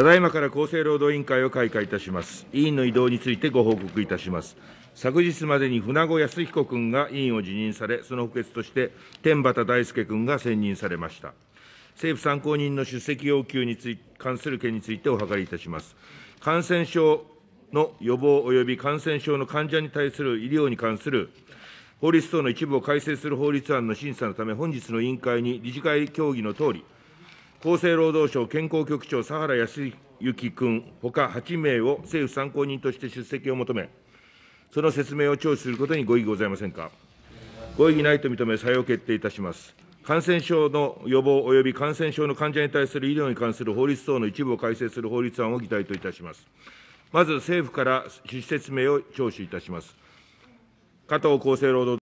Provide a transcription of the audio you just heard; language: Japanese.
ただいまから厚生労働委員会を開会いたします。委員の移動についてご報告いたします。昨日までに船子康彦君が委員を辞任され、その補欠として天畠大輔君が選任されました。政府参考人の出席要求につい関する件についてお諮りいたします。感染症の予防及び感染症の患者に対する医療に関する法律等の一部を改正する法律案の審査のため、本日の委員会に理事会協議のとおり、厚生労働省健康局長、佐原康之君ほか8名を政府参考人として出席を求め、その説明を聴取することにご異議ございませんか。ご異議ないと認め、採用決定いたします。感染症の予防及び感染症の患者に対する医療に関する法律等の一部を改正する法律案を議題といたします。まず政府から趣旨説明を聴取いたします。加藤厚生労働